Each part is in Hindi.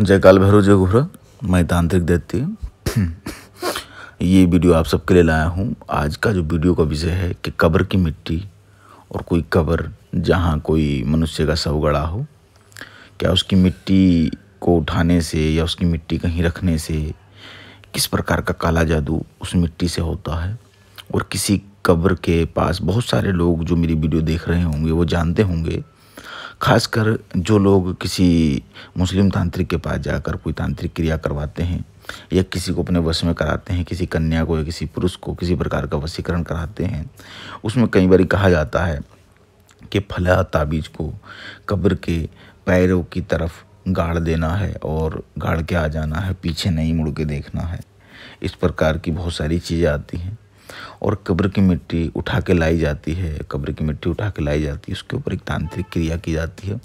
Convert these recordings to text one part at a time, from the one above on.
जय काल भैरव जय गुहर मैं तांत्रिक दैत्य ये वीडियो आप सबके लिए लाया हूँ आज का जो वीडियो का विषय है कि कब्र की मिट्टी और कोई कब्र जहाँ कोई मनुष्य का शव गड़ा हो क्या उसकी मिट्टी को उठाने से या उसकी मिट्टी कहीं रखने से किस प्रकार का काला जादू उस मिट्टी से होता है और किसी कब्र के पास बहुत सारे लोग जो मेरी वीडियो देख रहे होंगे वो जानते होंगे खासकर जो लोग किसी मुस्लिम तांत्रिक के पास जाकर कोई तांत्रिक क्रिया करवाते हैं या किसी को अपने वश में कराते हैं किसी कन्या को या किसी पुरुष को किसी प्रकार का वशीकरण कराते हैं उसमें कई बार कहा जाता है कि फला ताबीज को कब्र के पैरों की तरफ गाड़ देना है और गाड़ के आ जाना है पीछे नहीं मुड़ के देखना है इस प्रकार की बहुत सारी चीज़ें आती हैं और कब्र की मिट्टी उठा के लाई जाती है कब्र की मिट्टी उठा के लाई जाती है उसके ऊपर एक तांत्रिक क्रिया की जाती है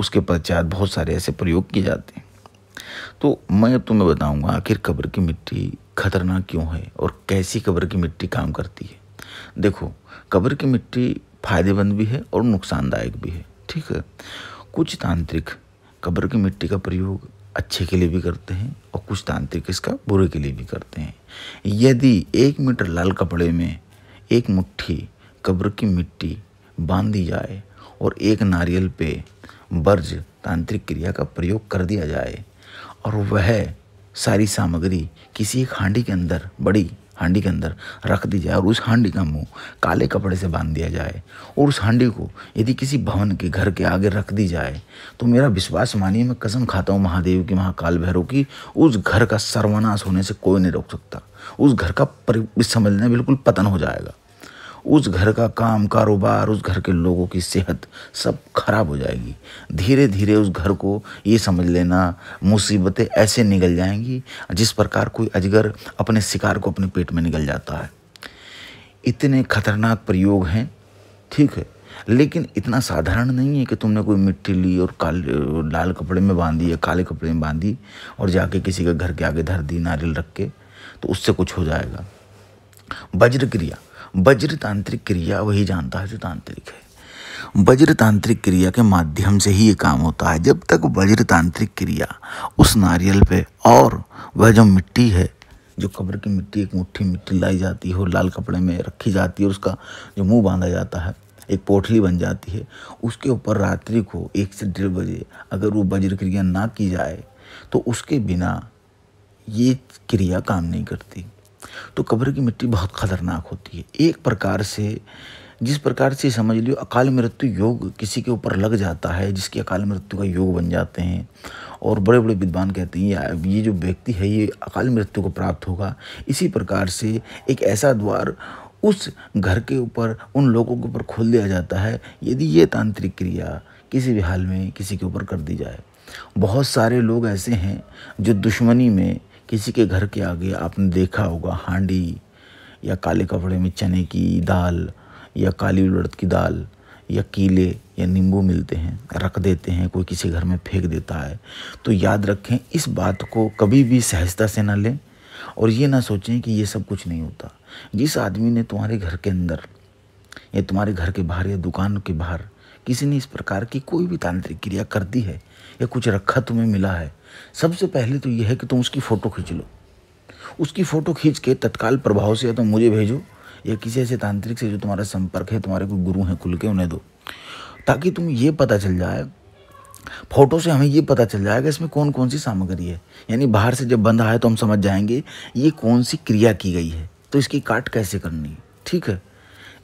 उसके पश्चात बहुत सारे ऐसे प्रयोग किए जाते हैं तो मैं तुम्हें बताऊंगा आखिर कब्र की मिट्टी खतरनाक क्यों है और कैसी कब्र की मिट्टी काम करती है देखो कब्र की मिट्टी फ़ायदेमंद भी है और नुकसानदायक भी है ठीक है कुछ तांत्रिक कब्र की मिट्टी का प्रयोग अच्छे के लिए भी करते हैं और कुछ तांत्रिक इसका बुरे के लिए भी करते हैं यदि एक मीटर लाल कपड़े में एक मुट्ठी कब्र की मिट्टी बांध दी जाए और एक नारियल पे बर्ज तांत्रिक क्रिया का प्रयोग कर दिया जाए और वह सारी सामग्री किसी एक हांडी के अंदर बड़ी हांडी के अंदर रख दी जाए और उस हांडी का मुंह काले कपड़े से बांध दिया जाए और उस हांडी को यदि किसी भवन के घर के आगे रख दी जाए तो मेरा विश्वास मानिए मैं कसम खाता हूँ महादेव की महाकाल भैरव की उस घर का सर्वनाश होने से कोई नहीं रोक सकता उस घर का समझना बिल्कुल पतन हो जाएगा उस घर का काम कारोबार उस घर के लोगों की सेहत सब खराब हो जाएगी धीरे धीरे उस घर को ये समझ लेना मुसीबतें ऐसे निकल जाएंगी जिस प्रकार कोई अजगर अपने शिकार को अपने पेट में निकल जाता है इतने खतरनाक प्रयोग हैं ठीक है लेकिन इतना साधारण नहीं है कि तुमने कोई मिट्टी ली और काले लाल कपड़े में बांधी या काले कपड़े में बांधी और जाके किसी के घर के आगे धर दी नारियल रख के तो उससे कुछ हो जाएगा वज्र क्रिया वज्र तांत्रिक क्रिया वही जानता है जो तांत्रिक है वज्र तांत्रिक क्रिया के माध्यम से ही ये काम होता है जब तक वज्र तांत्रिक क्रिया उस नारियल पे और वह जो मिट्टी है जो कब्र की मिट्टी एक मुट्ठी मिट्टी लाई जाती है और लाल कपड़े में रखी जाती है और उसका जो मुंह बांधा जाता है एक पोटली बन जाती है उसके ऊपर रात्रि को एक से डेढ़ बजे अगर वो वज्र क्रिया ना की जाए तो उसके बिना ये क्रिया काम नहीं करती तो कब्र की मिट्टी बहुत ख़तरनाक होती है एक प्रकार से जिस प्रकार से समझ लियो अकाल मृत्यु योग किसी के ऊपर लग जाता है जिसकी अकाल मृत्यु का योग बन जाते हैं और बड़े बड़े विद्वान कहते हैं ये जो व्यक्ति है ये अकाल मृत्यु को प्राप्त होगा इसी प्रकार से एक ऐसा द्वार उस घर के ऊपर उन लोगों के ऊपर खोल दिया जाता है यदि ये तांत्रिक क्रिया किसी भी हाल में किसी के ऊपर कर दी जाए बहुत सारे लोग ऐसे हैं जो दुश्मनी में किसी के घर के आगे आपने देखा होगा हांडी या काले कपड़े में चने की दाल या काली उलड़द की दाल या कीले या नींबू मिलते हैं रख देते हैं कोई किसी घर में फेंक देता है तो याद रखें इस बात को कभी भी सहजता से ना लें और ये ना सोचें कि ये सब कुछ नहीं होता जिस आदमी ने तुम्हारे घर के अंदर या तुम्हारे घर के बाहर या दुकान के बाहर किसी ने इस प्रकार की कोई भी तांत्रिक क्रिया कर दी है या कुछ रखा तुम्हें मिला है सबसे पहले तो यह है कि तुम उसकी फ़ोटो खींच लो उसकी फ़ोटो खींच के तत्काल प्रभाव से या तो मुझे भेजो या किसी ऐसे तांत्रिक से जो तुम्हारा संपर्क है तुम्हारे कोई गुरु हैं खुल के उन्हें दो ताकि तुम ये पता चल जाए फोटो से हमें ये पता चल जाएगा इसमें कौन कौन सी सामग्री है यानी बाहर से जब बंधा है तो हम समझ जाएंगे ये कौन सी क्रिया की गई है तो इसकी काट कैसे करनी ठीक है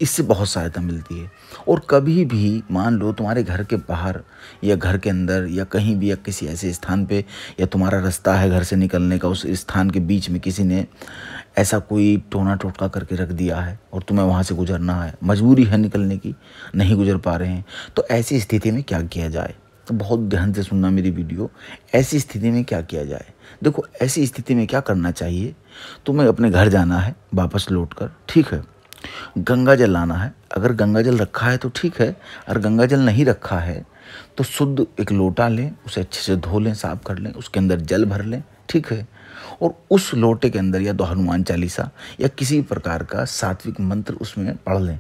इससे बहुत सहायता मिलती है और कभी भी मान लो तुम्हारे घर के बाहर या घर के अंदर या कहीं भी या किसी ऐसे स्थान पे या तुम्हारा रास्ता है घर से निकलने का उस स्थान के बीच में किसी ने ऐसा कोई टोना टोटका करके रख दिया है और तुम्हें वहाँ से गुजरना है मजबूरी है निकलने की नहीं गुजर पा रहे हैं तो ऐसी स्थिति में क्या किया जाए तो बहुत ध्यान से सुनना मेरी वीडियो ऐसी स्थिति में क्या किया जाए देखो ऐसी स्थिति में क्या करना चाहिए तुम्हें अपने घर जाना है वापस लौट कर ठीक है गंगा जल लाना है अगर गंगा जल रखा है तो ठीक है अगर गंगा जल नहीं रखा है तो शुद्ध एक लोटा लें उसे अच्छे से धो लें साफ कर लें उसके अंदर जल भर लें ठीक है और उस लोटे के अंदर या तो हनुमान चालीसा या किसी प्रकार का सात्विक मंत्र उसमें पढ़ लें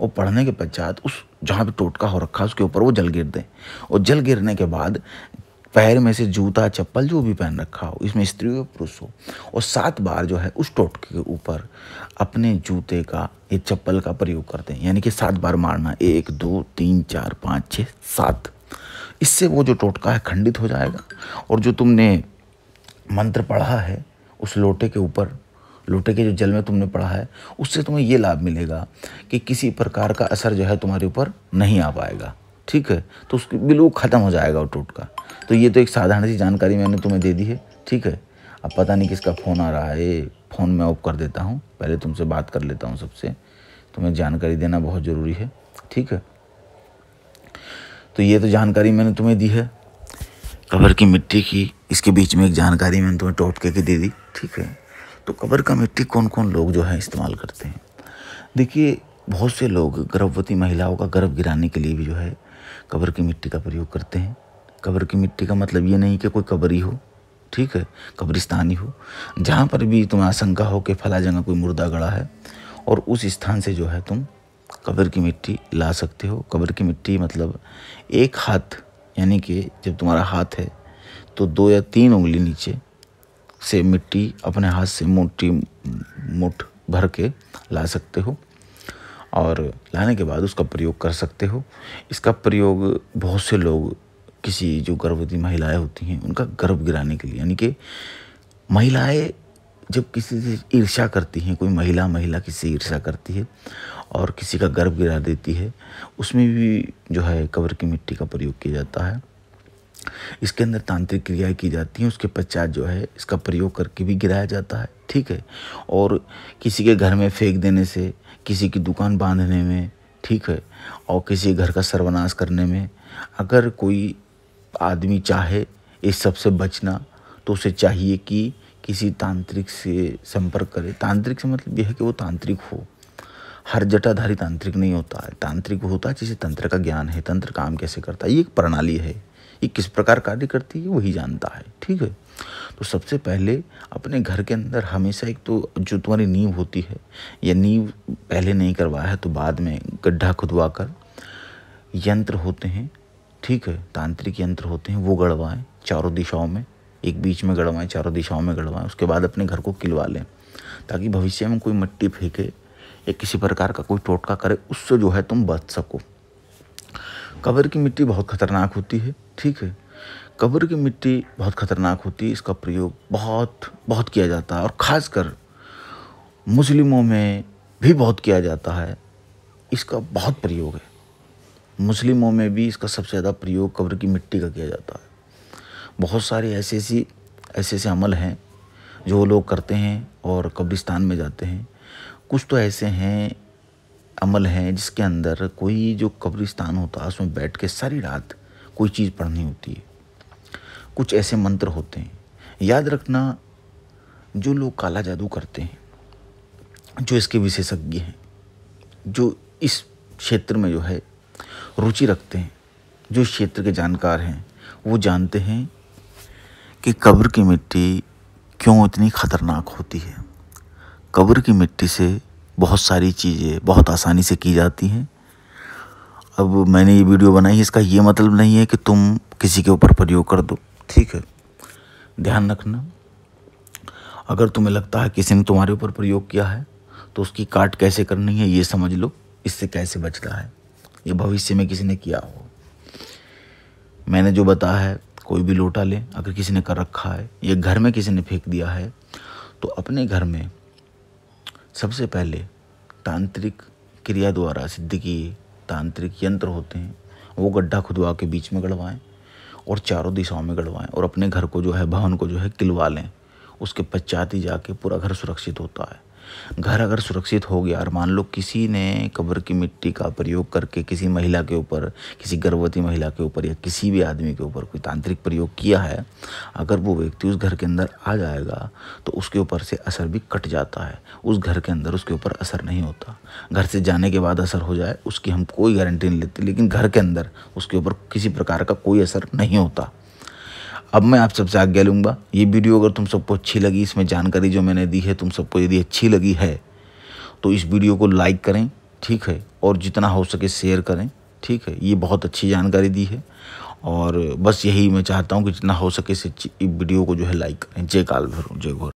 और पढ़ने के पश्चात उस जहाँ भी टोटका हो रखा है उसके ऊपर वो जल गिर दें और जल गिरने के बाद पैर में से जूता चप्पल जो भी पहन रखा हो इसमें स्त्री हो पुरुष हो और सात बार जो है उस टोटके के ऊपर अपने जूते का या चप्पल का प्रयोग करते हैं यानी कि सात बार मारना एक दो तीन चार पाँच छः सात इससे वो जो टोटका है खंडित हो जाएगा और जो तुमने मंत्र पढ़ा है उस लोटे के ऊपर लोटे के जो जल में तुमने पढ़ा है उससे तुम्हें ये लाभ मिलेगा कि किसी प्रकार का असर जो है तुम्हारे ऊपर नहीं आ पाएगा ठीक है तो उसकी बिल वो ख़त्म हो जाएगा वो टोटका तो ये तो एक साधारण सी जानकारी मैंने तुम्हें दे दी है ठीक है अब पता नहीं किसका फ़ोन आ रहा है फ़ोन मैं ऑफ कर देता हूँ पहले तुमसे बात कर लेता हूँ सबसे तुम्हें जानकारी देना बहुत ज़रूरी है ठीक है तो ये तो जानकारी मैंने तुम्हें दी है कबर की मिट्टी की इसके बीच में एक जानकारी मैंने तुम्हें टोटके के दे दी ठीक है तो कबर का मिट्टी कौन कौन लोग जो है इस्तेमाल करते हैं देखिए बहुत से लोग गर्भवती महिलाओं का गर्भ गिराने के लिए भी जो है कब्र की मिट्टी का प्रयोग करते हैं कब्र की मिट्टी का मतलब ये नहीं कि कोई कब्री हो ठीक है कब्रिस्तान हो जहाँ पर भी तुम्हें आशंका हो कि फला जगह कोई मुर्दा गड़ा है और उस स्थान से जो है तुम कब्र की मिट्टी ला सकते हो कब्र की मिट्टी मतलब एक हाथ यानी कि जब तुम्हारा हाथ है तो दो या तीन उंगली नीचे से मिट्टी अपने हाथ से मोटी मोट भर के ला सकते हो और लाने के बाद उसका प्रयोग कर सकते हो इसका प्रयोग बहुत से लोग किसी जो गर्भवती महिलाएं होती हैं उनका गर्भ गिराने के लिए यानी कि महिलाएं जब किसी से ईर्ष्या करती हैं कोई महिला महिला किसी से ईर्ष्या करती है और किसी का गर्भ गिरा देती है उसमें भी जो है कब्र की मिट्टी का प्रयोग किया जाता है इसके अंदर तांत्रिक क्रियाएं की जाती हैं उसके पश्चात जो है इसका प्रयोग करके भी गिराया जाता है ठीक है और किसी के घर में फेंक देने से किसी की दुकान बांधने में ठीक है और किसी घर का सर्वनाश करने में अगर कोई आदमी चाहे इस सब से बचना तो उसे चाहिए कि किसी तांत्रिक से संपर्क करे तांत्रिक से मतलब यह है कि वो तांत्रिक हो हर जटाधारी तांत्रिक नहीं होता है तांत्रिक होता है जिसे तंत्र का ज्ञान है तंत्र काम कैसे करता है ये एक प्रणाली है ये किस प्रकार कार्य करती है वही जानता है ठीक है तो सबसे पहले अपने घर के अंदर हमेशा एक तो जो तुम्हारी नींव होती है या नींव पहले नहीं करवाया है तो बाद में गड्ढा खुदवा कर यंत्र होते हैं ठीक है तांत्रिक यंत्र होते हैं वो गड़वाएँ चारों दिशाओं में एक बीच में गड़वाएं चारों दिशाओं में गड़वाएं उसके बाद अपने घर को किलवा लें ताकि भविष्य में कोई मिट्टी फेंके या किसी प्रकार का कोई टोटका करे उससे जो है तुम बच सको कब्र की मिट्टी बहुत खतरनाक होती है ठीक है कब्र की मिट्टी बहुत ख़तरनाक होती है इसका प्रयोग बहुत बहुत किया जाता है और ख़ासकर मुस्लिमों में भी बहुत किया जाता है इसका बहुत प्रयोग है मुस्लिमों में भी इसका सबसे ज़्यादा प्रयोग कब्र की मिट्टी का किया जाता है बहुत सारे ऐसे ऐसी ऐसे ऐसे अमल हैं जो लोग करते हैं और कब्रिस्तान में जाते हैं कुछ तो ऐसे हैं अमल हैं जिसके अंदर कोई जो कब्रिस्तान होता है उसमें बैठ के सारी रात कोई चीज़ पढ़नी होती है कुछ ऐसे मंत्र होते हैं याद रखना जो लोग काला जादू करते हैं जो इसके विशेषज्ञ हैं जो इस क्षेत्र में जो है रुचि रखते हैं जो इस क्षेत्र के जानकार हैं वो जानते हैं कि कब्र की मिट्टी क्यों इतनी ख़तरनाक होती है कब्र की मिट्टी से बहुत सारी चीज़ें बहुत आसानी से की जाती हैं अब मैंने ये वीडियो बनाई इसका ये मतलब नहीं है कि तुम किसी के ऊपर प्रयोग कर दो ठीक है ध्यान रखना अगर तुम्हें लगता है किसी ने तुम्हारे ऊपर प्रयोग किया है तो उसकी काट कैसे करनी है ये समझ लो इससे कैसे बचना है ये भविष्य में किसी ने किया हो मैंने जो बताया है कोई भी लोटा ले अगर किसी ने कर रखा है या घर में किसी ने फेंक दिया है तो अपने घर में सबसे पहले तांत्रिक क्रिया द्वारा सिद्ध किए तांत्रिक यंत्र होते हैं वो गड्ढा खुदवा के बीच में गड़वाएं और चारों दिशाओं में गड़वाएं और अपने घर को जो है भवन को जो है किलवा लें उसके पश्चात ही जाके पूरा घर सुरक्षित होता है घर अगर सुरक्षित हो गया और मान लो किसी ने कब्र की मिट्टी का प्रयोग करके किसी महिला के ऊपर किसी गर्भवती महिला के ऊपर या किसी भी आदमी के ऊपर कोई तांत्रिक प्रयोग किया है अगर वो व्यक्ति उस घर के अंदर आ जाएगा तो उसके ऊपर से असर भी कट जाता है उस घर के अंदर उसके ऊपर असर नहीं होता घर से जाने के बाद असर हो जाए उसकी हम कोई गारंटी नहीं लेते लेकिन घर के अंदर उसके ऊपर किसी प्रकार का कोई असर नहीं होता अब मैं आप सबसे आज्ञा लूँगा ये वीडियो अगर तुम सबको अच्छी लगी इसमें जानकारी जो मैंने दी है तुम सबको यदि अच्छी लगी है तो इस वीडियो को लाइक करें ठीक है और जितना हो सके शेयर करें ठीक है ये बहुत अच्छी जानकारी दी है और बस यही मैं चाहता हूँ कि जितना हो सके से वीडियो को जो है लाइक करें जय काल भैरव जय गौर